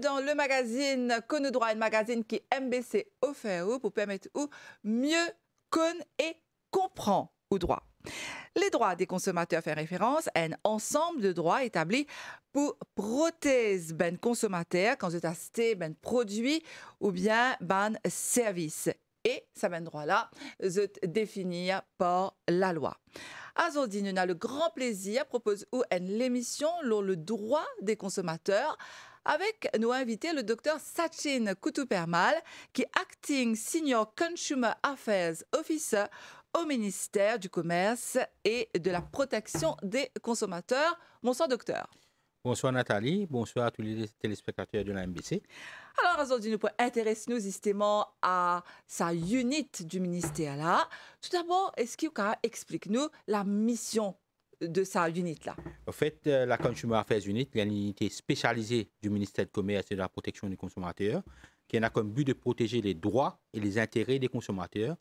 dans le magazine Con Droit, un magazine qui MBC offert pour permettre ou mieux connaître et comprendre ou droit. Les droits des consommateurs font référence à un ensemble de droits établis pour protéger ben consommateurs quand vous achètent ben produit ou bien ben service. Et ça ben droit là, sont définir par la loi. Azordine, a le grand plaisir propose ou en l'émission le droit des consommateurs avec nos invités, le docteur Sachin Kutupermal, qui est Acting Senior Consumer Affairs Officer au ministère du Commerce et de la Protection des Consommateurs. Bonsoir, docteur. Bonsoir Nathalie, bonsoir à tous les téléspectateurs de la MBC. Alors aujourd'hui, nous intéresse nous justement à sa unité du ministère là. Tout d'abord, est-ce qu'il explique nous la mission de sa unité là En fait, euh, la Consumer Affairs Unit, il y a une unité spécialisée du ministère du Commerce et de la Protection des consommateurs qui en a comme but de protéger les droits et les intérêts des consommateurs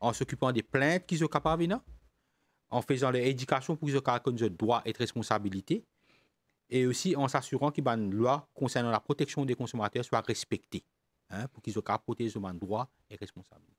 en s'occupant des plaintes qu'ils ont capables en faisant leur éducation pour qu'ils aient des droits et responsabilités, et aussi en s'assurant que une loi concernant la protection des consommateurs soit respectée, hein, pour qu'ils aient protéger de droits et responsabilités.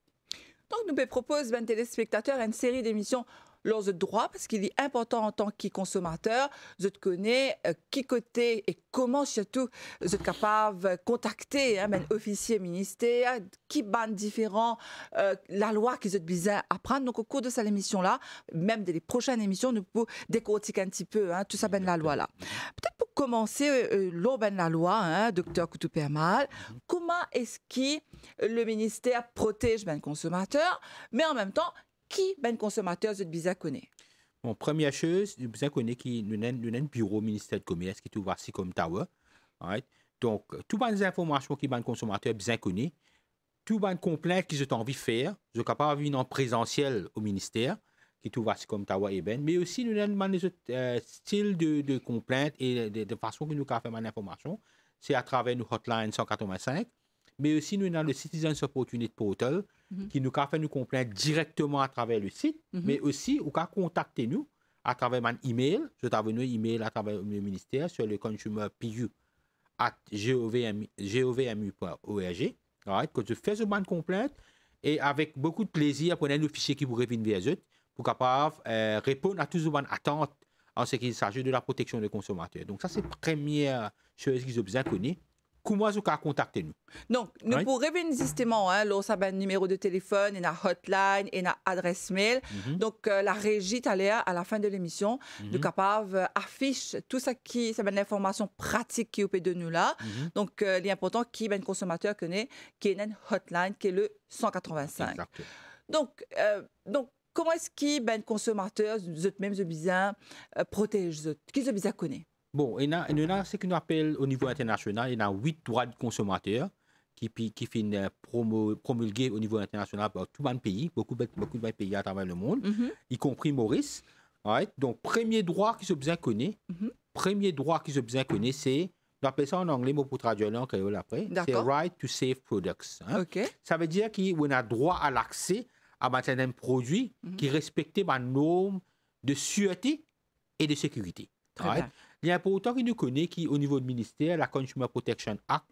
Donc, nous proposons, ben, téléspectateurs, une série d'émissions de droit, parce qu'il est important en tant que consommateur de connaître euh, qui côté et comment surtout de capable contacter un hein, ben, officier ministère qui banne différents euh, la loi qu'ils ont besoin à prendre donc au cours de cette émission là même des prochaines émissions nous pouvons décortiquer un petit peu hein, tout ça ben la loi là peut-être pour commencer euh, euh l'eau ben la loi hein, docteur mal mhm. comment est-ce que le ministère protège ben le consommateur mais en même temps qui ben consommateur de Biza connaît Mon première chose, vous connu qui nous avons bureau ministère de commerce qui est ouvert ici comme Tower. Donc, euh, toutes les informations qui ban consommateurs bien connu, toutes les complaintes qu'ils ont envie de faire, je suis capable de venir en présentiel au ministère, qui est ouvert ici comme Tower et Ben, mais aussi nous avons des autres euh, styles de, de et de, façon que nous avons faire information, C'est à travers nos hotlines 185 mais aussi nous avons le Citizens Opportunity Portal mhm. qui nous a fait nous complaindre directement à travers le site, mhm. mais aussi ou a contacter nous à travers mon email, je t'avais un email à travers le ministère sur le consumer PU at govmu.org, que je fais une complainte et avec beaucoup de plaisir, prenez le fichier qui vous revient vers eux pour capable euh, répondre à toutes vos attentes en ce qui s'agit de la protection des consommateurs. Donc ça, c'est la première chose qu'ils ont bien connue comment vous contacter nous Donc, nous pour revenir justement, hein, nous avons un numéro de téléphone, une hotline, une adresse mail. Mm-hmm. Donc, euh, la régie, à la fin de l'émission, nous mm-hmm. capable euh, affiche tout ça qui, ça l'information pratique qui est de nous là. Mm-hmm. Donc, euh, l'important, qui est consommateur connaît, qui est une hotline, qui est le 185. Donc, donc, comment est-ce que ben, consommateur, eux-mêmes, même, protègent protège, qui vous connaît Bon, il y a, ce qu'on appelle au niveau international, il y a huit droits de consommateurs qui, qui finissent euh, promulgués au niveau international par tout le pays, beaucoup, de pays à travers le monde, mhm. y compris Maurice. Donc, premier droit qui se bien connaît, mhm. premier droit qui se bien connaît, c'est, on appelle ça en anglais, mais pour traduire en créole après, c'est right to safe products. Hein? Ça veut dire qu'on a droit à l'accès à un produits mhm. qui respecte ma norme de sûreté et de sécurité. Il y a pour autant qui nous connaît qui, au niveau du ministère, la Consumer Protection Act,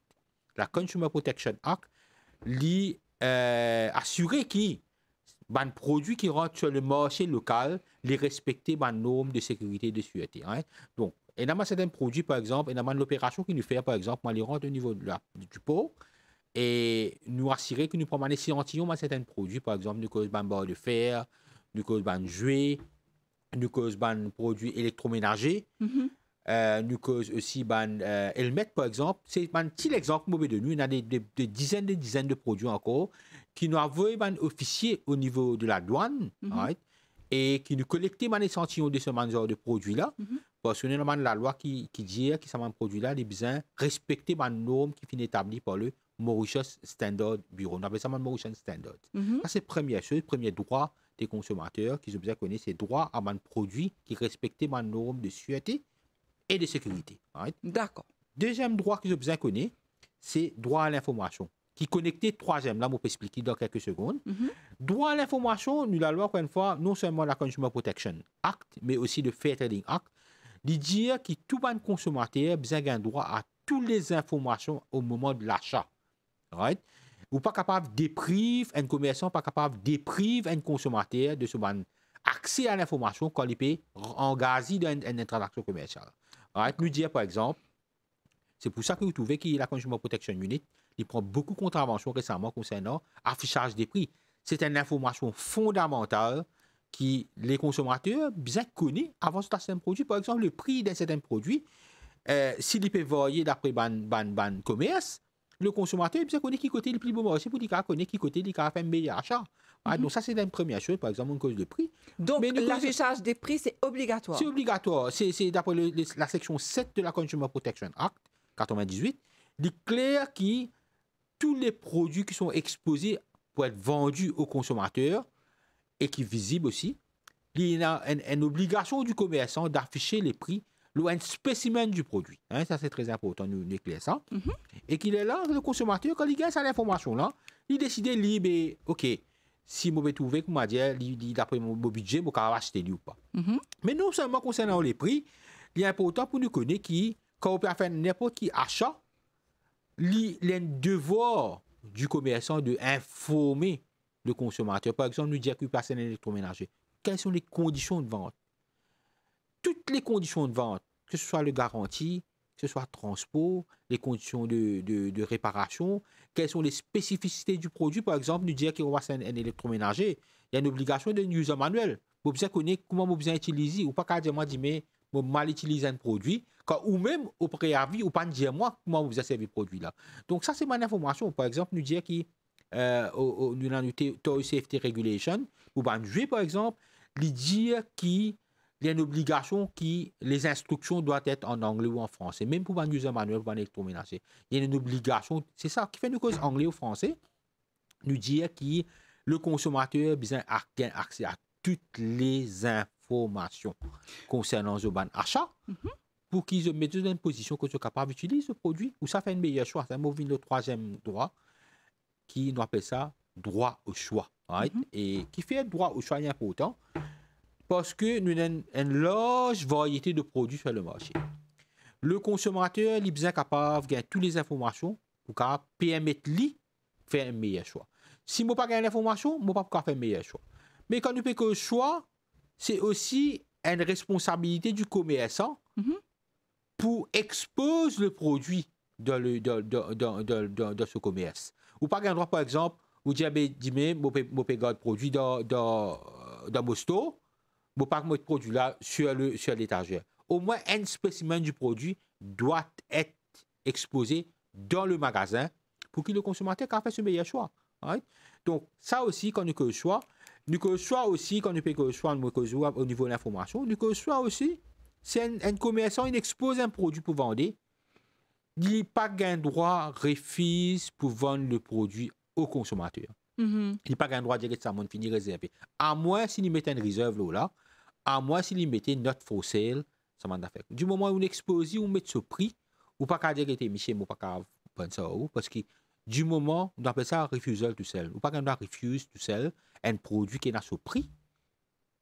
la Consumer Protection Act, lui euh, assurer qui, ban produits qui rentrent sur le marché local, les respecter ban normes de sécurité et de sûreté. Hein? Donc, et dans certains produits, par exemple, et dans l'opération qui nous fait, par exemple, on les rentre au niveau de la, du pot, et nous assurer que nous prenons des scientillons dans certains produits, par exemple, nous cause ban barre de fer, nous cause ban jouets, nous cause ban produits électroménagers. Mm-hmm. Euh, nous cause aussi des ben, euh, Elmet par exemple c'est ben, un petit exemple mauvais de nous y a des, dizaines et dizaines de produits encore qui nous avaient officiés officier au niveau de la douane mhm. right? et qui nous collectent les ben, sentiers de ce genre de produits là mhm. parce que normalement la loi qui, qui dit que ce produit là les besoins respecter ma normes qui finit établie par le Mauritius Standard Bureau on appelle ça Mauritius Standard mhm. ça c'est première chose premier droit des consommateurs qui ont de connaître ces droits à man produit qui respectent ma normes de sûreté et de sécurité. D'accord. Deuxième droit que je besoin de connaître, c'est droit à l'information, qui connecté troisième, là, je vous expliquer dans quelques secondes. Mhm. Droit à l'information, nous la loi, encore une fois, non seulement la Consumer Protection Act, mais aussi le Fair Trading Act, dit dire que tout bon consommateur a besoin d'un droit à toutes les informations au moment de l'achat. Right? Ou pas capable de priver un commerçant, pas capable de priver un consommateur de ce bon accès à l'information quand il peut engager dans une, une, commerciale. Arrête nous dire, par exemple, c'est pour ça que vous trouvez que la Consumer Protection Unit il prend beaucoup de contraventions récemment concernant l'affichage des prix. C'est une information fondamentale qui les consommateurs bien connaissent avant de certains produit. Par exemple, le prix d'un certain produit, euh, s'il peut varier d'après ban, ban, ban commerce, le consommateur, il qu'on est qui côté le plus beau marché pour qu'il connaît qui côté il a fait un meilleur achat. Ah, mhm. Donc ça, c'est une première chose, par exemple, une cause de prix. Donc l'affichage des prix, c'est obligatoire. C'est obligatoire. C'est d'après la section 7 de la Consumer Protection Act 98, il est clair que tous les produits qui sont exposés pour être vendus aux consommateurs et qui visibles aussi, il y a une obligation du commerçant d'afficher les prix ou un spécimen du produit. Hein, ça, c'est très important, nous, nous ça. Mhm. Et qu'il est là, le consommateur, quand il gagne cette information-là, il décide libre, OK, si je vais trouver, comment dire, d'après mon budget, je vais acheter ou pas. Mhm. Mais non seulement concernant les prix, il est important pour nous connaître qui, quand on peut faire n'importe qui achat, il devoir du commerçant informer le consommateur. Par exemple, nous dire qu'il passe un électroménager. Quelles sont les conditions de vente toutes les conditions de vente, que ce soit le garantie, que ce soit transport, les conditions de, de, réparation, quelles sont les spécificités du produit. Par exemple, nous dire qu'il va un, un électroménager, il y a une obligation d'un user manuel. Vous besoin connaître comment vous besoin utiliser, ou pas qu'à dire moi, vous mal utiliser un produit, ou même au préavis, ou pas dire moi comment vous avez servir le produit là. Donc, ça, c'est ma information. Par exemple, nous dire qu'il euh, nous avons Toy Safety Regulation, ou ben, par exemple, lui dire qui il y a une obligation qui, les instructions doivent être en anglais ou en français. Même pour un user manuel, pour un électroménager, il y a une obligation. C'est ça qui fait une cause anglais ou français, nous dire que le consommateur a accès à toutes les informations concernant ce ban achat mhm. pour qu'ils se mettent dans une position que soit capable d'utiliser ce produit ou ça fait une meilleure choix. C'est un le troisième droit qui nous appelle ça droit au choix. Mhm. Et qui fait droit au choix important parce que nous avons une large variété de produits sur le marché. Le consommateur, est bien capable de toutes les informations pour permettre lui de faire un meilleur choix. Si je n'ai pas l'information, je ne peux pas faire un meilleur choix. Mais quand nous faisons le choix, c'est aussi une responsabilité du commerçant mm-hmm. pour exposer le produit dans, ce commerce. Ou pas un droit, par exemple, ou dire, mais, ben, je le produit dans, dans, dans store, vous pas mettre produit là sur le sur l'étagère. Au moins un spécimen du produit doit être exposé dans le magasin pour que le consommateur fasse le meilleur choix. Donc ça aussi quand a que choix, du que choix aussi quand nous peut que choix choix au niveau de l'information, du que choix aussi c'est un, commerçant il expose un produit pour vendre, il n'a pas gain droit refuse pour vendre le produit au consommateur. Mm-hmm. Il n'a pas un droit directement ça mon fini réservé. À moins s'il met une réserve là, à moins s'il y mettait notre sale », ça m'en a fait. Du moment où on expose, on met ce prix, ou pas dire que monsieur, ou pas qu'à prendre ça, parce que du moment, on appelle ça refusal tout seul, ou pas dire « refuse tout seul, un produit qui est à ce prix,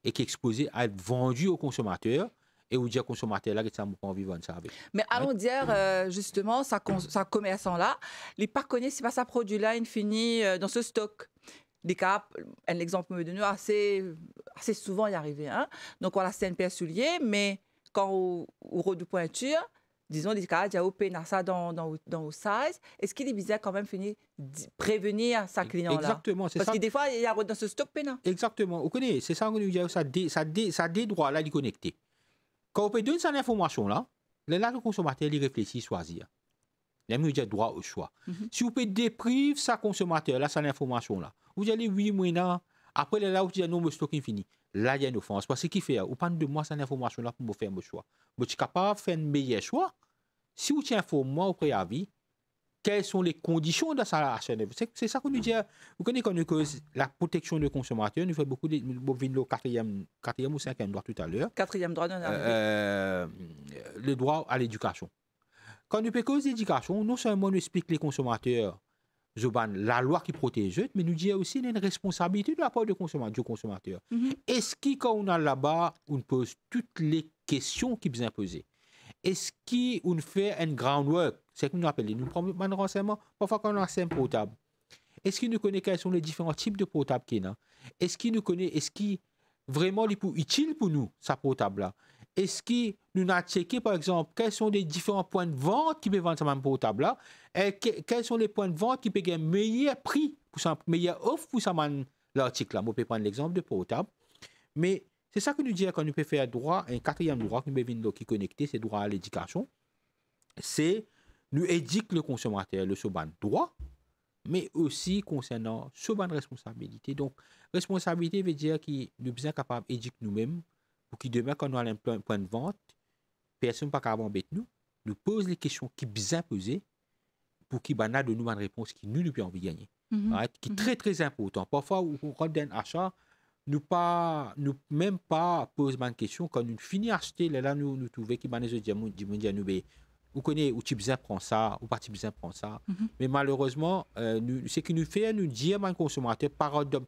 et qui est exposé à être vendu au consommateur, et vous dire consommateur là que ça me pas envie vendre ça avec. Mais allons dire euh, justement ça, ça commerçant là, les pas connaît si pas ça produit là infini finit euh, dans ce stock des cas, un exemple me noir, assez, assez souvent y arriver. Hein? Donc, voilà, c'est un père soulier, mais quand on, on de pointure, disons, des cas, il au ça dans, dans, dans size, est-ce qu'il est bizarre quand même finir prévenir sa e, client-là Exactement, c'est ça. Parce que des fois, il y a dans ce stock pénal. Exactement, vous connaissez, c'est ça ça dit, ça des ça dé, ça dé droits là, connecter. Quand on peut donner cette information-là, là, le consommateur, il réfléchit, choisit. Vous avez droit au choix. Mhm. Si vous pouvez déprive ça consommateur, là, ça l'information là. Vous allez, oui, mois, Après, là, vous dites, non, stock est Là, il y a une offense. Parce que qui fait, ou pas de moi, cette information là pour me faire mon choix. Vous êtes capable de faire un meilleur choix. Si vous informez moi au préavis, quelles sont les conditions dans sa HNF. C'est ça qu'on nous dit. Hein. Vous connaissez la protection des consommateurs, nous fait beaucoup de. Nous quatrième, quatrième ou cinquième droit tout à l'heure. Quatrième droit, non, euh, euh, Le droit à l'éducation. Quand nous des d'éducation, non seulement nous expliquons les consommateurs la loi qui protège, mais nous dit aussi une responsabilité de la part du consommateur. Du consommateur. Mm -hmm. Est-ce qu'on a là-bas, on pose toutes les questions qui ont posées Est-ce qu'on fait un groundwork C'est ce que nous appelons. Nous prenons renseignement, parfois quand on a un portable. Est-ce qu'il nous connaît quels sont les différents types de portables qu'il y a Est-ce qu'il nous connaît, est-ce qu'il vraiment est utile pour nous, sa potable là est-ce que nous avons checké, par exemple, quels sont les différents points de vente qui peuvent vendre ce même portable là, et quels sont les points de vente qui peuvent gagner meilleur prix, pour meilleure offre pour ça même l'article là. On prendre l'exemple de portable. Mais c'est ça que nous disons quand nous pouvons faire droit, un quatrième droit que nous pouvons qui connecter, c'est droit à l'éducation. C'est nous éduquer le consommateur, le soban droit, mais aussi concernant soban responsabilité. Donc, responsabilité veut dire que nous sommes capables d'éduquer nous-mêmes pour que demain, quand nous a un point de vente, personne ne va embêter nous, nous pose les questions qui bien posées pour qu'il bana de nous une réponse qui nous, nous peut envie de gagner. Mhm. Qui mhm. très, très important. Parfois, quand on achat, nous pas nous même pas poser une question quand nous finissons acheter là là nous nous trouver qui manage du nous vous connaissez ou type prend ça ou pas bien prend ça mhm. mais malheureusement euh, ce qui nous fait nous dire à consommateur par de,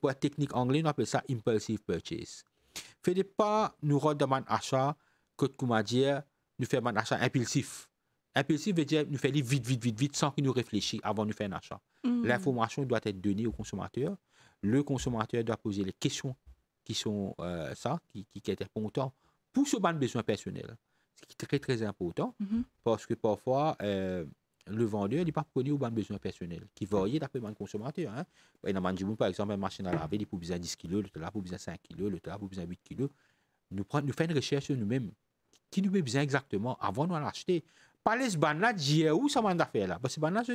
point technique anglais on appelle ça impulsive purchase pas nous rend un achat que, comment dire, nous fait un achat impulsif. Impulsif veut dire nous faire vite, vite, vite, vite, sans qu'il nous réfléchisse avant de faire un achat. Mm. L'information doit être donnée au consommateur. Le consommateur doit poser les questions qui sont euh, ça, qui, qui, est important pour ce besoin personnel. Ce qui est très, très important mm-hmm. parce que parfois, euh, le vendeur n'est pas produit aux besoins personnels, qui varient d'après le consommateur. Hein. Bah, par exemple, une machine à laver, il peut besoin 10 kg, l'autre là, pour besoin 5 kg, l'autre là, pour besoin 8 kg. Nous, nous faisons une recherche sur nous-mêmes. Qui nous besoin exactement avant de l'acheter Pas les là, dire où ça m'a fait là. Parce bah, que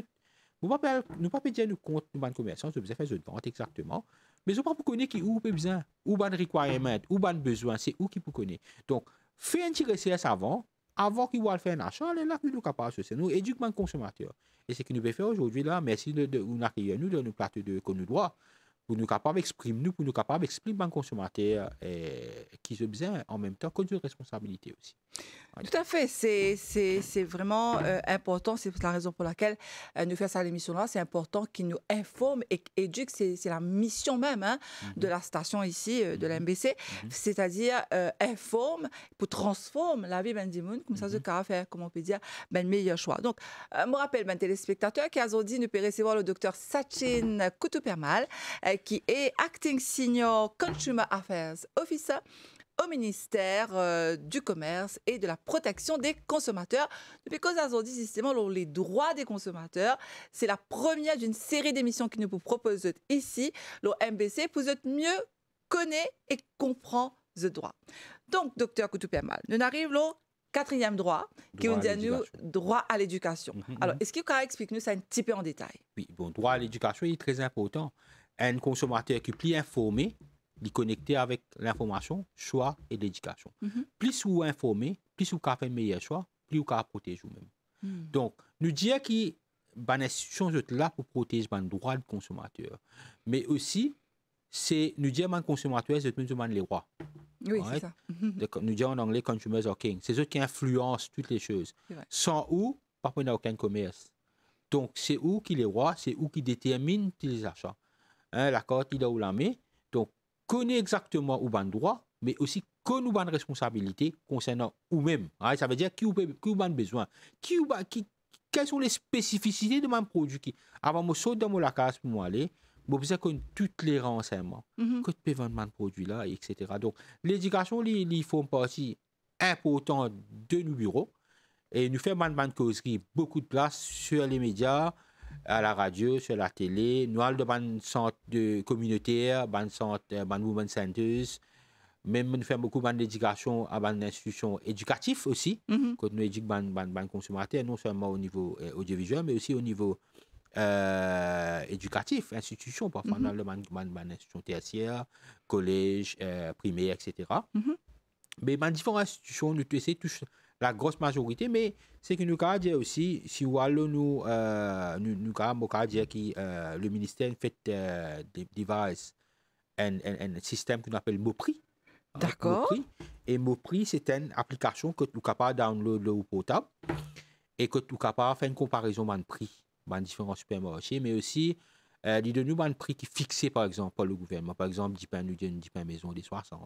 nous ne pouvons pas dire nous compte, nous ban commerce nous besoin faire une vente exactement. Mais nous ne pouvons pas connaître qui où besoin, où ban requirement, où ban besoin, c'est où qui peut connaître. Donc, fais une petite recherche avant, avant qu'il le faire un achat, là, nous sommes capables, de C'est nous, éduquer le consommateur. Et ce qu'il nous fait faire aujourd'hui, là, merci de, nous accueillir nous dans nous plateaux de, nous pour nous capables d'exprimer nous, pour nous capables d'exprimer un consommateurs et, euh, qui ont besoin en même temps que une responsabilité aussi. Tout à fait, c'est vraiment euh, important, c'est la raison pour laquelle euh, nous faisons cette l'émission là c'est important qu'ils nous informent et éduquent, c'est la mission même hein, mhm. de la station ici, de mhm. l'MBC, mhm. c'est-à-dire informe pour transformer la vie ben Dimoun, comme ça se cas faire, comment on peut dire, ben meilleur choix. Donc, je me rappelle, ben téléspectateurs, qui ont dit, nous peut recevoir le docteur Sachin Koutupermal, euh, qui est Acting Senior Consumer Affairs Officer au ministère euh, du Commerce et de la Protection des Consommateurs. Depuis qu'on a dit justement les droits des consommateurs, c'est la première d'une série d'émissions qui nous vous propose ici, le MBC, pour mieux connaître et comprendre le droit. Donc, docteur Koutoupémal, nous arrivons au quatrième droit, qui est le droit à l'éducation. Mhm, Alors, mhm. est-ce que vous pouvez expliquer nous ça un petit peu en détail Oui, bon, droit à l'éducation est très important un consommateur qui est plus informé, il est connecté avec l'information, choix et l'éducation. Mhm. Plus vous informé, plus vous un meilleur choix, plus vous protéger vous-même. Mhm. Donc, nous dire que ben, l'institution est là pour protéger ben, le droit du consommateur. Mais aussi, c'est nous disons que les consommateurs sont ben, les rois. Oui, c'est ça. Mhm. nous disons en anglais consumers are king. C'est eux qui influencent toutes les choses. Sans eux, pas n'y aucun commerce. Donc, c'est eux qui les rois, c'est eux qui détermine les achats hein, la carte il a ou la Donc, connaît exactement où ban droit, mais aussi que nous ban responsabilité concernant ou même. Hein, ça veut dire qui ou, qui besoin, qui qui, quelles sont les spécificités de mon produit avant de sauter dans mon case pour moi aller, vous besoin que toutes les renseignements, que tu vendre mon produit là, etc. Donc, l'éducation, elle fait partie importante de nos bureaux et nous fait man man beaucoup de place sur les médias à la radio, sur la télé. Nous avons de bande centre de communautaire, bande euh, women's bande centers. Même nous faisons beaucoup d'éducation à des institutions éducatives aussi, mhm. quand nous éduquons bande, consommateurs, non seulement au niveau euh, audiovisuel, mais aussi au niveau euh, éducatif, institution, parfois Nous mhm. avons dans le bande, bande, institution tertiaire, collège, primaire, etc. Mhm. Mais dans différentes institutions, nous essayons de la grosse majorité, mais c'est que nous avons dire aussi, si euh, nous nous, nous, dire que euh, le ministère fait euh, des devices, un, un, système qu'on appelle Mopri. D'accord. Et Mopri, c'est une application que nous capable download le portable et que nous capable faire une comparaison de prix dans différents supermarchés, mais aussi euh, nouveaux nous un prix qui est fixé par exemple par le gouvernement. Par exemple, du pains nous maison des 60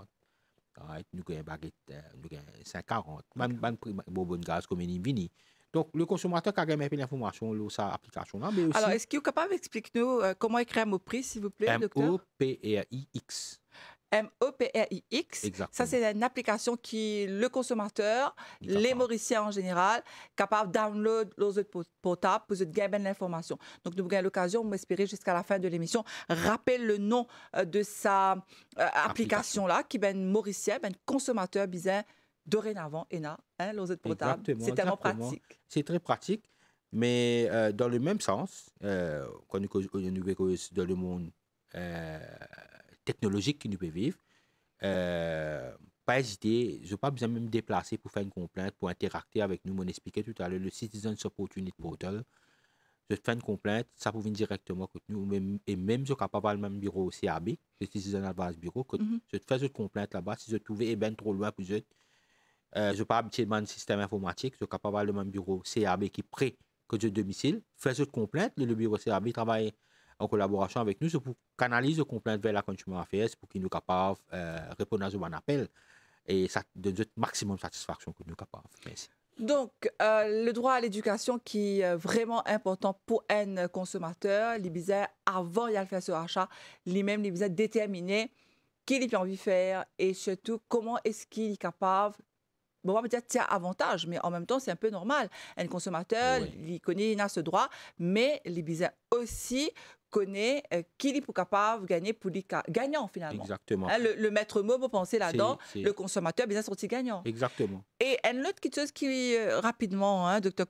right? nous avons baguette, nous avons 540, même bonbonne gaz comme il vini. Donc, le consommateur qui a gagné d'informations sur sa application. Là, mais aussi... Alors, est-ce que vous êtes capable d'expliquer nous euh, comment écrire un mot prix, s'il vous plaît, docteur? M-O-P-R-I-X. E M-O-P-R-I-X. Ça, c'est une application qui, le consommateur, les Mauriciens en général, capable de download pour autres pour gagner l'information. Donc, nous avons l'occasion, m'espérer jusqu'à la fin de l'émission, rappelle le nom euh, de sa euh, application-là, qui est ben, mauricien, ben, consommateur bizarre dorénavant, ENA, l'eau potable, C'est tellement pratique. C'est très pratique. Mais euh, dans le même sens, quand nous, nous dans le monde euh, technologique qui nous peut vivre. Euh, pas hésiter, je n'ai pas besoin de me déplacer pour faire une complainte, pour interacter avec nous. On expliquait tout à l'heure le Citizen Support Unit Portal. Je fais une complainte, ça peut venir directement avec nous. et même je suis capable le même bureau au CAB, le Citizen Advance Bureau, que mhm. je fais une complainte là-bas. Si je trouve eh ben, trop loin pour je. Euh, je pas habitué le système informatique, je suis capable le même bureau CAB qui est prêt que je domicile. Fais une complainte, le, bureau CAB travaille en collaboration avec nous, c'est pour canaliser les complaintes vers la consommation Affairs pour qu'ils nous capables euh, répondre à ce qu'on et ça donne le maximum de satisfaction que nous sommes Donc, euh, le droit à l'éducation qui est vraiment important pour un consommateur, les avant de faire ce rachat, lui-même, les déterminer qu'il il a envie de faire et surtout comment est-ce qu'il est capable bon, on va dire tiens avantage, mais en même temps, c'est un peu normal. Un consommateur, il connaît, il a ce droit, mais les aussi connaît euh, qui qu'il est capable de gagner pour les gagnants finalement. Exactement. Hein, le, maître mot, vous pensez là-dedans, le consommateur, bien sorti gagnant. Exactement. Et une autre chose qui, euh, rapidement, hein, docteur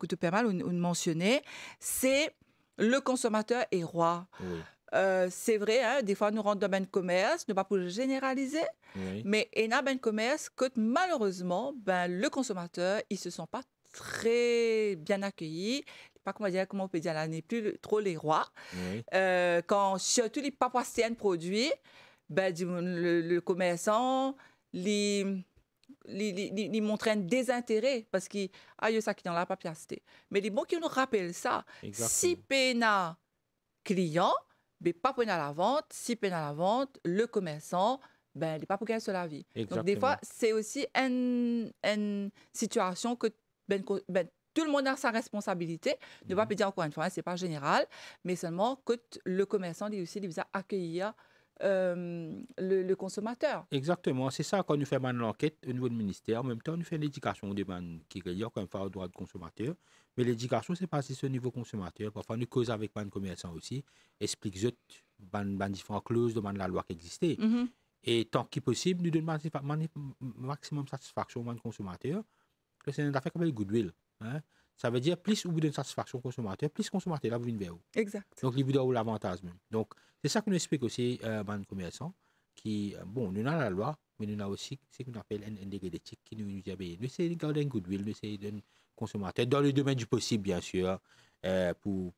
nous vous mentionnait, c'est le consommateur est roi. Euh, c'est vrai, hein, des fois, nous rentrons dans le commerce, ne pas pour généraliser, mais il y a ben commerce que malheureusement, ben, le consommateur, il se sent pas très bien accueilli pas comment dire, comment on peut dire là, n'est plus trop les rois. Euh, quand surtout les papassiennes produits, ben, le, commerçant, les montre un désintérêt parce qu'il ah, a ça qui dans la papiacité. Mais les mots qui nous rappellent ça, si pena client, mais ben, pas pour la vente, si pena la vente, le commerçant, ben, il n'est pas pour gagner sur la vie. Donc, des fois, c'est aussi une, une situation que ben, ben, tout le monde a sa responsabilité. Ne pas dire mhm. encore une fois, hein, c'est pas général, mais seulement que le commerçant dit aussi, il accueillir euh, le, consommateur. Exactement, c'est ça Quand nous fait l'enquête au niveau du ministère. En même temps, on nous fait l'éducation des demande qui comme au droit du consommateur. Mais l'éducation, c'est pas si ce niveau consommateur. Parfois, nous cause avec les commerçants aussi, expliquez les différentes clauses, demande la loi qui existait. Mhm. Et tant que possible, nous donne maximum satisfaction aux consommateurs. C'est une affaire comme le goodwill. Hein, ça veut dire plus au bout de satisfaction consommateur, plus consommateur là vous venez vers vous. Exact. Donc, il vous donne l'avantage même. Donc, c'est ça qu'on explique aussi euh, dans qui, euh, bon, nous avons la loi, mais nous avons aussi ce qu'on appelle un dégât d'éthique qui nous dit, nous essayons de garder un goodwill, nous essayons d'un consommateur, dans le domaine du possible, bien sûr, euh, pour,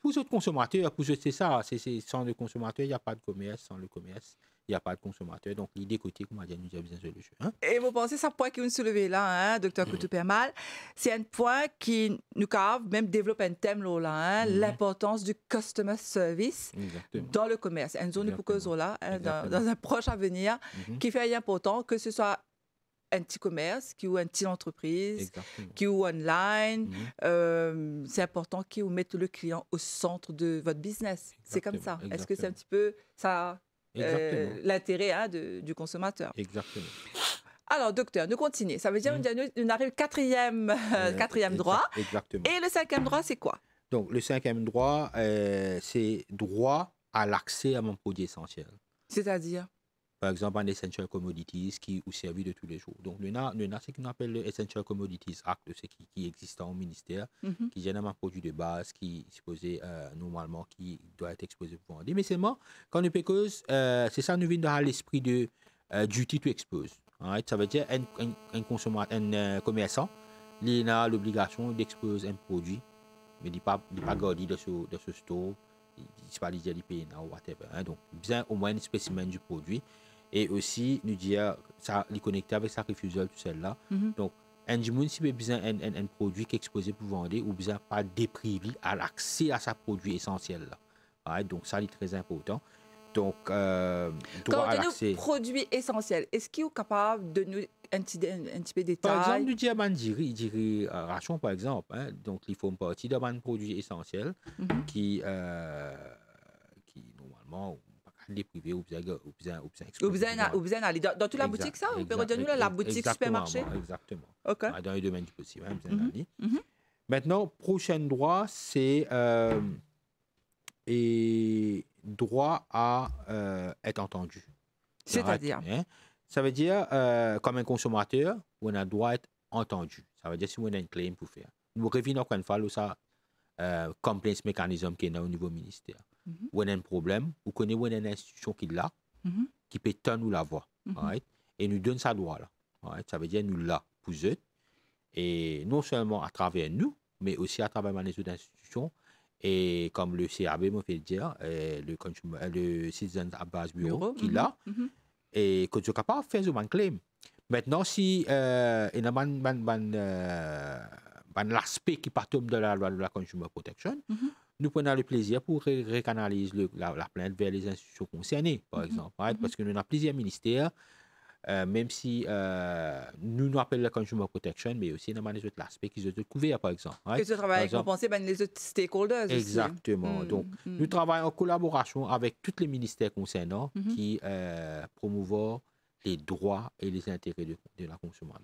pour les autres consommateurs, pour c'est ça, c'est sans le consommateur, il n'y a pas de commerce, sans le commerce, il n'y a pas de consommateur. Donc, l'idée côté, comme a dit, nous avons besoin de jeu. Hein? Et vous pensez, un point qui nous soulevez là, hein, docteur mm-hmm. Koutou-Permal, c'est un point qui nous cave, même développe un thème là, hein, mm-hmm. l'importance du customer service dans le commerce. Une zone pour que là, hein, dans, un proche avenir, mm-hmm. qui fait important que ce soit un petit commerce, qui ou un petite entreprise, qui ou online. Euh, c'est important qu'ils vous mettent le client au centre de votre business. C'est comme ça. Est-ce que c'est un petit peu ça euh, l'intérêt hein, du consommateur. Exactement. Alors, docteur, nous continuons. Ça veut dire qu'on mm. arrive au quatrième, euh, euh, droit. Et le cinquième droit, c'est quoi Donc, le cinquième droit, c'est droit à l'accès à mon produit essentiel. C'est-à-dire par exemple en essential commodities qui ou service de tous les jours. Donc, nous avons ce qu'on appelle le Essential Commodities Act, ce qui, qui existe au ministère, mhm. qui généralement un produit de base qui supposé euh, normalement qui doit être exposé pour vendre. Mais moi, quand on est euh, c'est ça nous vient dans l'esprit de euh, duty to expose. Ça veut dire un, consommateur, un commerçant, il a l'obligation d'exposer un produit, mais il n'est pas, gardé de ce, de ce store, il n'est pas dire, il paye, whatever. Hein? Donc, bien au moins un spécimen du produit et aussi nous dire ah, ça les connecter avec sa sacrificial tout celle-là mhm. donc un si besoin un, produit qui est exposé pour vendre ou besoin pas déprivé à l'accès à sa produit essentiel là donc ça est très important donc euh, droit Quand à l'accès produit essentiel est-ce qu'il est capable de nous un petit, un petit peu de détail par exemple nous dit à dirait ration par exemple hein, donc il font partie d'un produit essentiel mhm. qui euh, qui normalement les privés, ou bien, ou bien, ou bien, ou aller dans, dans toute la boutique, ça Ou pouvez nous la boutique supermarché Exactement. OK. Bah, dans les domaines du possible. Hein, mhm, mhm. Maintenant, prochain droit, c'est euh, et droit à euh, être entendu. C'est-à-dire hein, Ça veut dire, euh, comme un consommateur, on a droit à être entendu. Ça veut dire si on a une claim pour faire. Nous revenons encore une fois ça, euh, complaints mécanisme qui est au niveau ministère mm -hmm. ou un problème, ou connaît ou une institution qui l'a, mm-hmm. qui peut tendre nous la voix, mm-hmm. et nous donne sa loi. là. Ça veut dire nous l'a pour eux, et non seulement à travers nous, mais aussi à travers les autres institutions, et comme le CAB m'a fait dire, euh, le, consumer, euh, le Citizen Advice Bureau, Bureau qui mm-hmm, l'a, et que tu capable de faire une claim. Maintenant, si euh, il y a un, aspect qui part de la loi de la Consumer Protection, nous prenons le plaisir pour récanaliser la, plainte vers les institutions concernées, par mhm. exemple, mhm. parce que nous avons plusieurs ministères, euh, même si euh, nous nous appelons la Consumer Protection, mais aussi dans les autres aspects qu'ils ont couverts, par exemple. Right? ce travail est les autres stakeholders. Exactement. Hmm, donc, hmm. nous travaillons en collaboration avec tous les ministères concernants mhm. qui euh, promouvent les droits et les intérêts de, la consommation,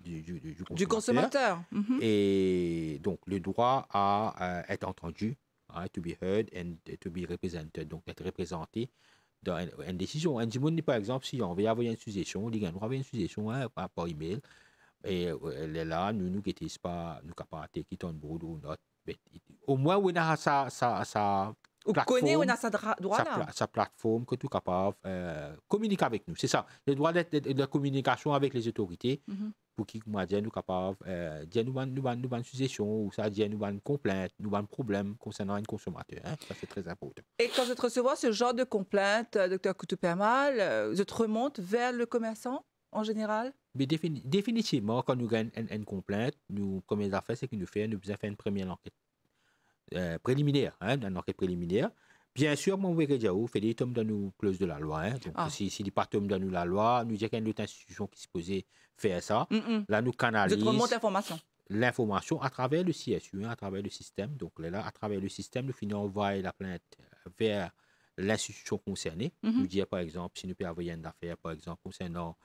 du, consommateur. Et donc, le droit à être euh, entendu, à hein, to be heard and to be represented, donc être représenté dans une, décision. Un monde, par exemple, si on veut avoir une suggestion, on dit qu'on avoir une suggestion hein, par, par, email, et euh, là, nous, nous qui pas, nous guettons pas, quitter un nous ou notre, au moins, on a ça, ça, ça, connaît, on a sa plateforme que tout capable euh, communiquer avec nous c'est ça le droit de, de, communication avec les autorités mm-hmm. pour qu'ils nous nous capable euh, nous ban, nous ban, nous suggestion ou ça dire nous ban complainte nous problème concernant un consommateur hein. ça c'est très important et quand vous recevez ce genre de complainte euh, docteur koutou vous euh, je remonte vers le commerçant en général mais définitivement quand nous gagnons une, une complainte nous première affaire c'est que nous faisons nous faisons une première enquête euh, préliminaire, hein, dans préliminaire. Bien sûr, mon vrai fait des tomes dans nos clauses de la loi. Hein. Donc, ah. si, les pas tomes dans nous la loi, nous disons qu'il y a une autre institution qui se posait faire ça. Mm, mm. Là, nous canalisons. l'information. L'information à travers le CSU, hein, à travers le système. Donc, là, à travers le système, nous finissons envoyer la plainte euh, vers l'institution concernée. Mm-hmm. Nous dire par exemple, si nous pouvons envoyer une affaire, par exemple, concernant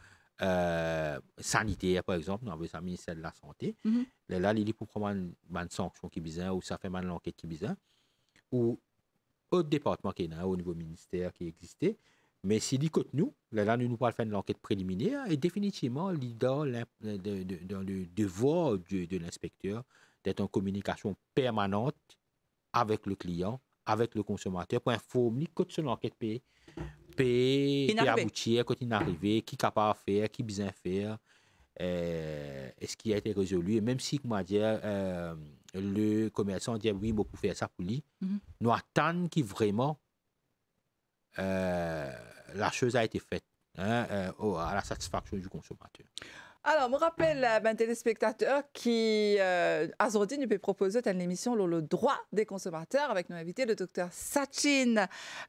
euh, sanitaire, par exemple, nous le ministère de la Santé. Mhm. Là, il dit pour prendre une sanction qui est bizarre ou ça fait mal l'enquête qui est bizarre. Ou autre département qui est au niveau ministère qui existait. Mais si dit que nous, là, là, nous nous faire une enquête préliminaire et définitivement, il dans, le devoir de, l'inspecteur d'être en communication permanente avec le client, avec le consommateur pour informer que son enquête payée E qui ki aboutir, quand arrivé, qui est capable de faire, qui a besoin faire, eh, est ce qui a été résolu. Et même si, moi dire, eh, le commerçant dit oui, on peut faire ça pour lui, mhm. nous attendons que vraiment eh, la chose a été faite hein, à la satisfaction du consommateur. Alors, me rappelle à ben, téléspectateur téléspectateurs qui a euh, aujourd'hui nous peut proposer une émission le droit des consommateurs avec nos invités le docteur Sachin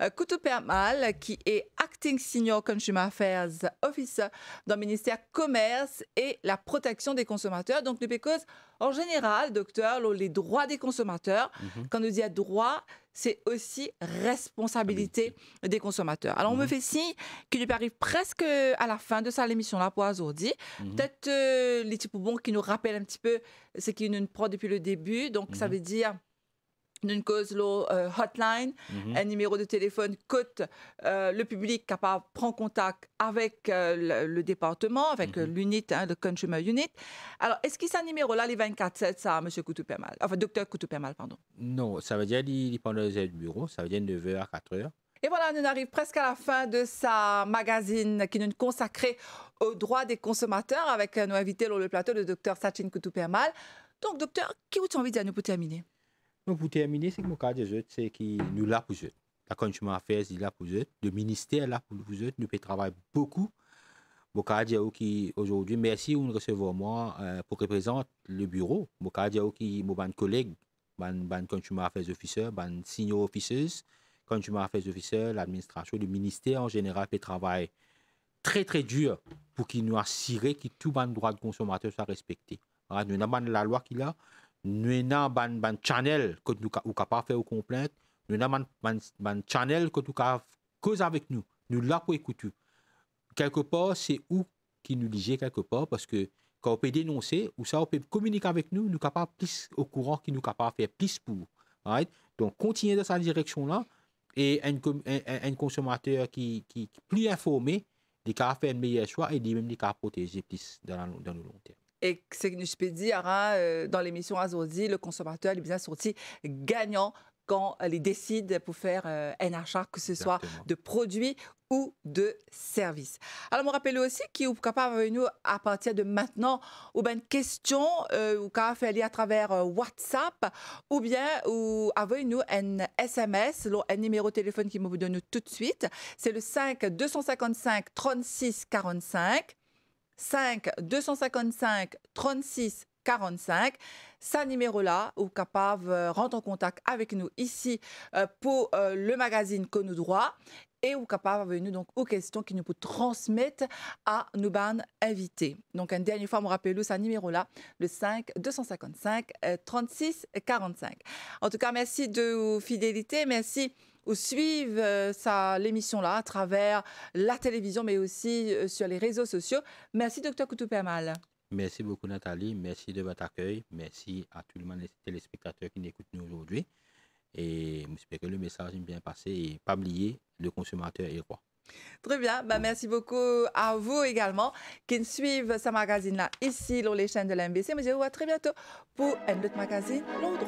euh, mal qui est acting senior consumer affairs officer dans le ministère commerce et la protection des consommateurs. Donc, nous cause en général, docteur, les droits des consommateurs, mhm. quand on dit à droit, c'est aussi responsabilité des consommateurs. Alors, on me mhm. fait signe qu'il arrive presque euh, à la fin de ça, l'émission-là, pour Azourdi. Mhm. Peut-être euh, les types bons qui nous rappellent un petit peu ce qu'ils nous prend depuis le début. Donc, ça veut dire d'une cause law euh, hotline, mhm. un numéro de téléphone que euh, le public capable prend contact avec euh, le, département, avec mhm. l'unité, hein, le Consumer Unit. Alors, est-ce qu'il y un numéro là, les 24-7, ça, M. Koutoupermal, enfin, docteur Koutoupermal, pardon Non, ça veut dire qu'il prend le bureau, ça veut dire 9h à 4h. Et voilà, nous arrivons presque à la fin de sa magazine qui nous consacrait aux droits des consommateurs avec nos invités dans le plateau, le docteur Sachin Koutoupermal. Donc, docteur, qui vous avez envie de nous pour terminer pour terminer, c'est que mon cas de jeu, c'est que nous là pour La consommation affaires, il là pour Le ministère là pour vous. Nous peut travailler beaucoup. Mon cas qui aujourd'hui, merci de recevoir moi euh, pour représenter le bureau. Mon cas qui, mon collègue, mon consumer affaires officier, mon senior officers, consumer affaires l'administration, le ministère en général peut travailler très très dur pour qu'il nous assure que tout ban droit de consommateur soit respecté. nous avons la loi qu'il a, nous avons ban channel que nous ou pas faire au complet nous avons un channel que nous cause avec nous nous là pour écouter quelque part c'est où qui nous ligé quelque part parce que quand on peut dénoncer ou ça on peut communiquer avec nous nous sommes plus au courant qui nous capable faire plus pour right? donc continuer dans cette direction là et un, consommateur qui, qui, plus informé il capable faire un meilleur choix et lui même il protéger plus dans, dans le long terme et Segnishpedi aura, hein, euh, dans l'émission Azodi, le consommateur sont sorti gagnant quand ils euh, décide pour faire euh, un achat, que ce soit de produits ou de services. Alors, me rappelle aussi qu'il vous capable nous à partir de maintenant ou bien une question ou qu'à à travers WhatsApp ou bien ou avez nous un SMS, un numéro de téléphone qui me vous donne tout de suite. C'est le 5 255 36 45. 5 255 36 45. Ça numéro-là, ou capable euh, rentre en contact avec nous ici euh, pour euh, le magazine que nous droit et ou capable venir donc aux questions qui nous peut transmettre à nos bandes invités. Donc une dernière fois, me rappelle ce numéro là, le 5 255 36 45. En tout cas, merci de vos fidélités, merci ou suivent euh, l'émission-là à travers la télévision, mais aussi euh, sur les réseaux sociaux. Merci, docteur Permal. Merci beaucoup, Nathalie. Merci de votre accueil. Merci à tout le monde, les téléspectateurs qui nous écoutent aujourd'hui. Et j'espère que le message est bien passé. Et pas oublié le consommateur et roi. Très bien. bah merci beaucoup à vous également qui nous suivent ce magazine-là ici, sur les chaînes de l'MBC. Mais je vous à très bientôt pour un autre magazine, l'autre.